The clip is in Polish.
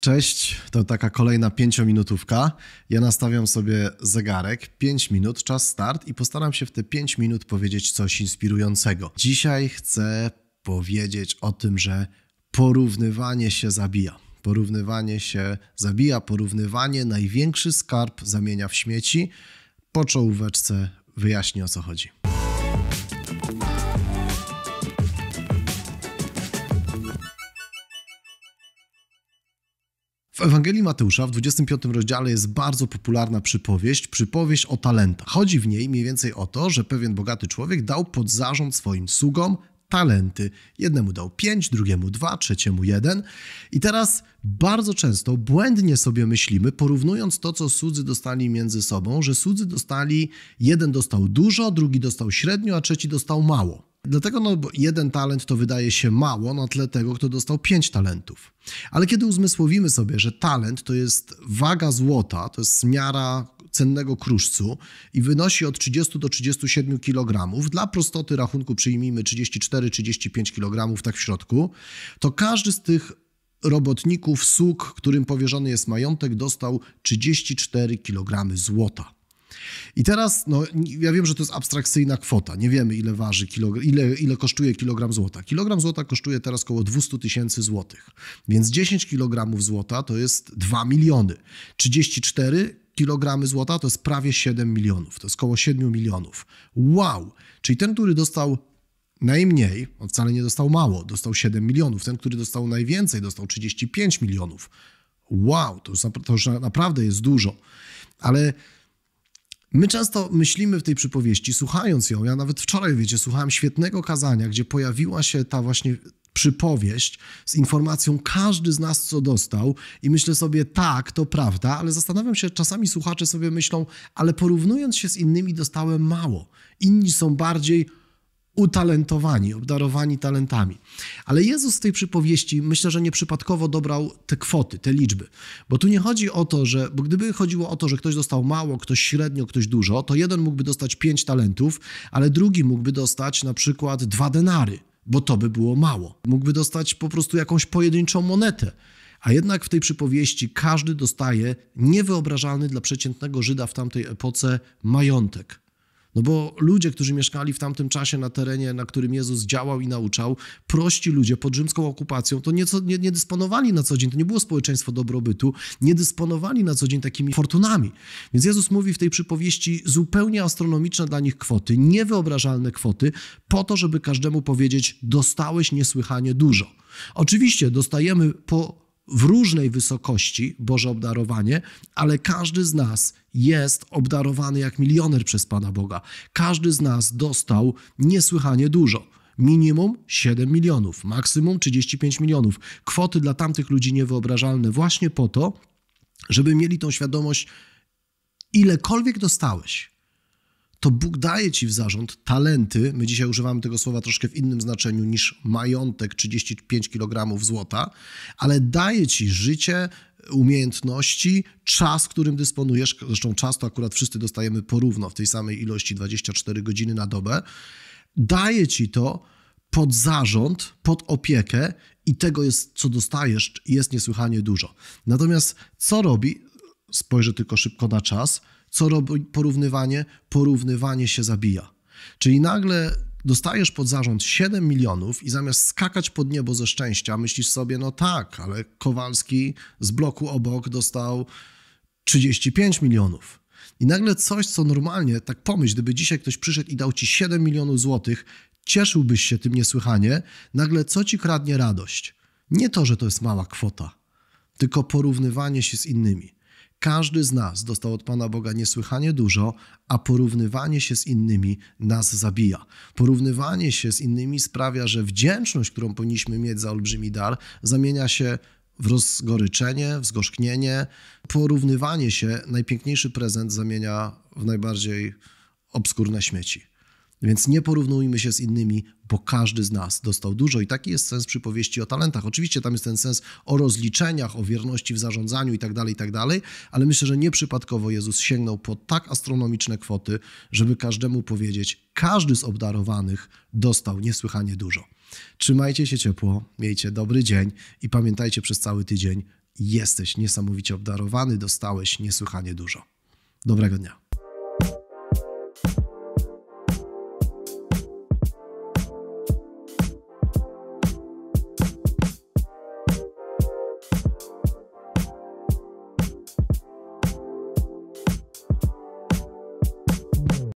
Cześć, to taka kolejna pięciominutówka. Ja nastawiam sobie zegarek, 5 minut, czas start i postaram się w te 5 minut powiedzieć coś inspirującego. Dzisiaj chcę powiedzieć o tym, że porównywanie się zabija. Porównywanie się zabija, porównywanie największy skarb zamienia w śmieci. Po czołóweczce wyjaśnię o co chodzi. W Ewangelii Mateusza w 25 rozdziale jest bardzo popularna przypowieść, przypowieść o talentach. Chodzi w niej mniej więcej o to, że pewien bogaty człowiek dał pod zarząd swoim sługom talenty. Jednemu dał 5, drugiemu 2, trzeciemu 1. I teraz bardzo często błędnie sobie myślimy, porównując to, co cudzy dostali między sobą, że cudzy dostali, jeden dostał dużo, drugi dostał średnio, a trzeci dostał mało. Dlatego no, jeden talent to wydaje się mało na tle tego, kto dostał pięć talentów. Ale kiedy uzmysłowimy sobie, że talent to jest waga złota, to jest miara cennego kruszcu i wynosi od 30 do 37 kg, dla prostoty rachunku przyjmijmy 34-35 kg tak w środku, to każdy z tych robotników, sług, którym powierzony jest majątek, dostał 34 kg złota. I teraz, no, ja wiem, że to jest abstrakcyjna kwota. Nie wiemy, ile waży, kilogram, ile, ile kosztuje kilogram złota. Kilogram złota kosztuje teraz około 200 tysięcy złotych. Więc 10 kilogramów złota to jest 2 miliony. 34 kilogramy złota to jest prawie 7 milionów. To jest około 7 milionów. Wow! Czyli ten, który dostał najmniej, on wcale nie dostał mało, dostał 7 milionów. Ten, który dostał najwięcej, dostał 35 milionów. Wow, to już, to już naprawdę jest dużo. Ale My często myślimy w tej przypowieści, słuchając ją, ja nawet wczoraj, wiecie, słuchałem świetnego kazania, gdzie pojawiła się ta właśnie przypowieść z informacją każdy z nas, co dostał, i myślę sobie, tak, to prawda, ale zastanawiam się, czasami słuchacze sobie myślą, ale porównując się z innymi, dostałem mało. Inni są bardziej utalentowani, obdarowani talentami. Ale Jezus w tej przypowieści myślę, że nieprzypadkowo dobrał te kwoty, te liczby. Bo tu nie chodzi o to, że, bo gdyby chodziło o to, że ktoś dostał mało, ktoś średnio, ktoś dużo, to jeden mógłby dostać pięć talentów, ale drugi mógłby dostać na przykład dwa denary, bo to by było mało. Mógłby dostać po prostu jakąś pojedynczą monetę. A jednak w tej przypowieści każdy dostaje niewyobrażalny dla przeciętnego Żyda w tamtej epoce majątek no bo ludzie, którzy mieszkali w tamtym czasie na terenie, na którym Jezus działał i nauczał, prości ludzie pod rzymską okupacją, to nie, nie, nie dysponowali na co dzień, to nie było społeczeństwo dobrobytu, nie dysponowali na co dzień takimi fortunami. Więc Jezus mówi w tej przypowieści zupełnie astronomiczne dla nich kwoty, niewyobrażalne kwoty, po to, żeby każdemu powiedzieć: dostałeś niesłychanie dużo. Oczywiście dostajemy po w różnej wysokości Boże obdarowanie, ale każdy z nas jest obdarowany jak milioner przez Pana Boga. Każdy z nas dostał niesłychanie dużo. Minimum 7 milionów, maksimum 35 milionów. Kwoty dla tamtych ludzi niewyobrażalne właśnie po to, żeby mieli tą świadomość, ilekolwiek dostałeś, to Bóg daje ci w zarząd talenty. My dzisiaj używamy tego słowa troszkę w innym znaczeniu niż majątek 35 kg złota, ale daje ci życie, umiejętności, czas, którym dysponujesz. Zresztą czas to akurat wszyscy dostajemy porówno w tej samej ilości 24 godziny na dobę. Daje ci to pod zarząd, pod opiekę i tego jest, co dostajesz, jest niesłychanie dużo. Natomiast co robi? Spojrzę tylko szybko na czas co robi porównywanie? Porównywanie się zabija. Czyli nagle dostajesz pod zarząd 7 milionów i zamiast skakać pod niebo ze szczęścia, myślisz sobie, no tak, ale Kowalski z bloku obok dostał 35 milionów. I nagle coś, co normalnie, tak pomyśl, gdyby dzisiaj ktoś przyszedł i dał ci 7 milionów złotych, cieszyłbyś się tym niesłychanie, nagle co ci kradnie radość? Nie to, że to jest mała kwota, tylko porównywanie się z innymi. Każdy z nas dostał od Pana Boga niesłychanie dużo, a porównywanie się z innymi nas zabija. Porównywanie się z innymi sprawia, że wdzięczność, którą powinniśmy mieć za olbrzymi dar, zamienia się w rozgoryczenie, w zgorzknienie. Porównywanie się, najpiękniejszy prezent zamienia w najbardziej obskurne śmieci. Więc nie porównujmy się z innymi, bo każdy z nas dostał dużo i taki jest sens przypowieści o talentach. Oczywiście tam jest ten sens o rozliczeniach, o wierności w zarządzaniu itd., tak itd., tak ale myślę, że nieprzypadkowo Jezus sięgnął po tak astronomiczne kwoty, żeby każdemu powiedzieć, każdy z obdarowanych dostał niesłychanie dużo. Trzymajcie się ciepło, miejcie dobry dzień i pamiętajcie przez cały tydzień, jesteś niesamowicie obdarowany, dostałeś niesłychanie dużo. Dobrego dnia.